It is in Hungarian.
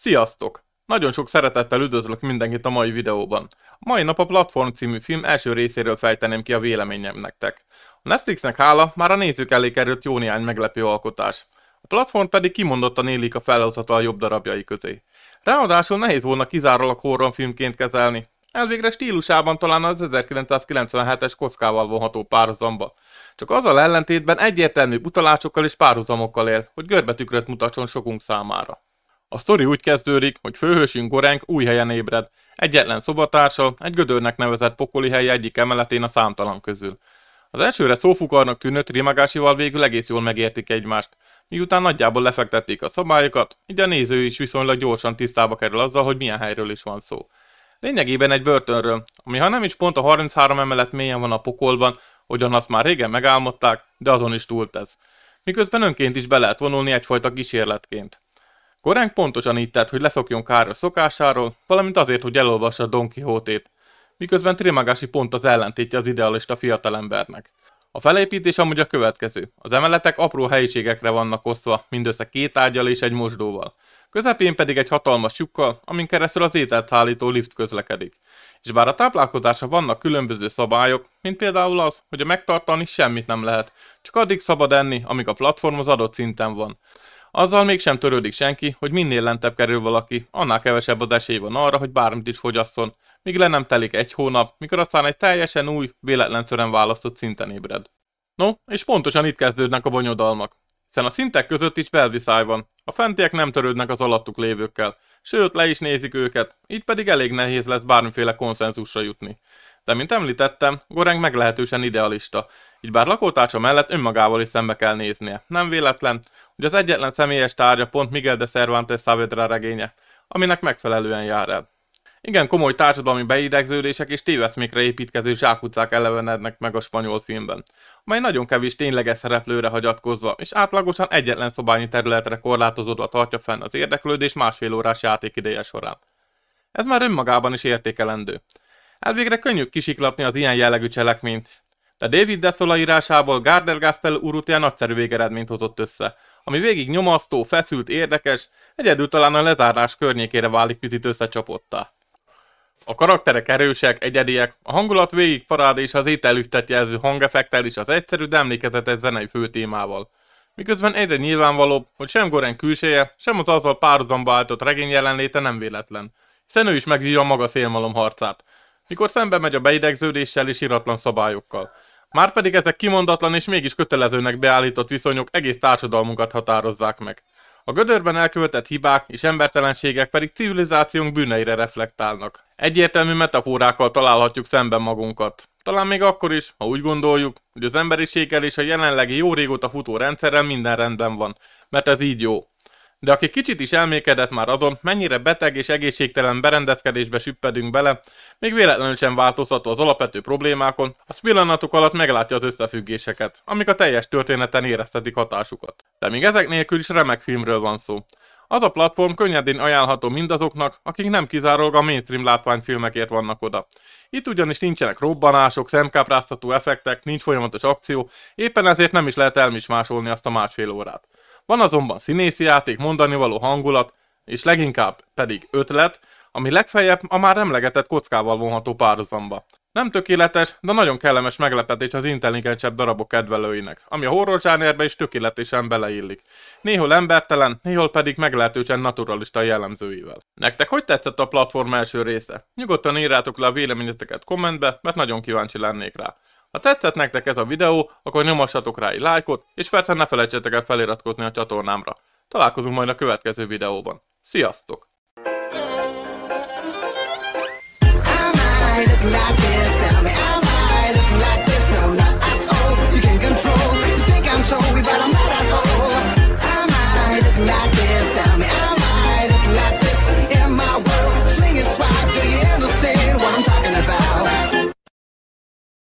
Sziasztok! Nagyon sok szeretettel üdvözlök mindenkit a mai videóban. A mai nap a Platform című film első részéről fejteném ki a véleményem nektek. A Netflixnek hála már a nézők elé került jó néhány meglepő alkotás. A platform pedig kimondottan élik a felhozata a jobb darabjai közé. Ráadásul nehéz volna kizárólag horrorfilmként kezelni. Elvégre stílusában talán az 1997-es kockával vonható párhuzamba. Csak azzal ellentétben egyértelmű utalásokkal és párhuzamokkal él, hogy görbetükröt mutasson sokunk számára. A sztori úgy kezdődik, hogy főhősünk Goreng új helyen ébred. Egyetlen szobatársa egy gödörnek nevezett pokoli hely egyik emeletén a számtalan közül. Az elsőre szófukarnak tűnő Trimagásival végül egész jól megértik egymást. Miután nagyjából lefektették a szabályokat, így a néző is viszonylag gyorsan tisztába kerül azzal, hogy milyen helyről is van szó. Lényegében egy börtönről, ami ha nem is pont a 33 emelet mélyen van a pokolban, hogyan azt már régen megálmodták, de azon is túltesz. Miközben önként is be lehet vonulni egyfajta kísérletként. Koránk pontosan így tett, hogy leszokjon Káros szokásáról, valamint azért, hogy elolvassa Don Quixote-t, miközben Trimagási pont az ellentétje az idealista fiatalembernek. A felépítés amúgy a következő. Az emeletek apró helyiségekre vannak osztva, mindössze két ágyal és egy mosdóval. Közepén pedig egy hatalmas lyukkal, amin keresztül az ételt szállító lift közlekedik. És bár a táplálkozása vannak különböző szabályok, mint például az, hogy a megtartani semmit nem lehet, csak addig szabad enni, amíg a platform az adott szinten van. Azzal mégsem törődik senki, hogy minél lentebb kerül valaki, annál kevesebb az esély van arra, hogy bármit is fogyasszon, míg le nem telik egy hónap, mikor aztán egy teljesen új, véletlenszerűen választott szinten ébred. No, és pontosan itt kezdődnek a bonyodalmak. Hiszen a szintek között is belviszály van, a fentiek nem törődnek az alattuk lévőkkel, sőt le is nézik őket, így pedig elég nehéz lesz bármiféle konszenzusra jutni. De mint említettem, Goreng meglehetősen idealista, így bár lakótársa mellett önmagával is szembe kell néznie. Nem véletlen, hogy az egyetlen személyes tárgya pont Miguel de Cervantes Saavedra regénye, aminek megfelelően jár el. Igen komoly társadalmi beidegződések és téveszmékre építkező zsákutcák elevenednek meg a spanyol filmben, amely nagyon kevés tényleges szereplőre hagyatkozva, és átlagosan egyetlen szobányi területre korlátozódva tartja fenn az érdeklődés másfél órás játék ideje során. Ez már önmagában is értékelendő. Elvégre hát könnyű kisiklatni az ilyen jellegű cselekményt, de David Dessola írásából Gardner Gastel urrutia nagyszerű végeredményt hozott össze, ami végig nyomasztó, feszült, érdekes, egyedül talán a lezárás környékére válik picit összecsapotta. A karakterek erősek, egyediek, a hangulat végig parád és az ételüftet jelző hangefektel is az egyszerű, de emlékezetes zenei főtémával. Miközben egyre nyilvánvalóbb, hogy sem Goren külseje, sem az azzal párhuzamba álltott regény jelenléte nem véletlen, hiszen ő is megvívja maga szélmalom harcát, mikor szembe megy a beidegződéssel és iratlan szabályokkal. Márpedig ezek kimondatlan és mégis kötelezőnek beállított viszonyok egész társadalmunkat határozzák meg. A gödörben elkövetett hibák és embertelenségek pedig civilizációnk bűneire reflektálnak. Egyértelmű metaforákkal találhatjuk szemben magunkat. Talán még akkor is, ha úgy gondoljuk, hogy az emberiséggel és a jelenlegi jó régóta futó rendszerrel minden rendben van, mert ez így jó de aki kicsit is elmékedett már azon, mennyire beteg és egészségtelen berendezkedésbe süppedünk bele, még véletlenül sem változható az alapvető problémákon, az pillanatok alatt meglátja az összefüggéseket, amik a teljes történeten éreztetik hatásukat. De még ezek nélkül is remek filmről van szó. Az a platform könnyedén ajánlható mindazoknak, akik nem kizárólag a mainstream látványfilmekért vannak oda. Itt ugyanis nincsenek robbanások, szemkápráztató effektek, nincs folyamatos akció, éppen ezért nem is lehet elmismásolni azt a másfél órát. Van azonban színészi játék, mondani való hangulat, és leginkább pedig ötlet, ami legfeljebb a már emlegetett kockával vonható párhuzamba. Nem tökéletes, de nagyon kellemes meglepetés az intelligensebb darabok kedvelőinek, ami a horror zsánérbe is tökéletesen beleillik. Néhol embertelen, néhol pedig meglehetősen naturalista jellemzőivel. Nektek hogy tetszett a platform első része? Nyugodtan írjátok le a véleményeteket kommentbe, mert nagyon kíváncsi lennék rá. Ha tetszett nektek ez a videó, akkor nyomassatok rá egy lájkot, és persze ne felejtsetek el feliratkozni a csatornámra. Találkozunk majd a következő videóban. Sziasztok!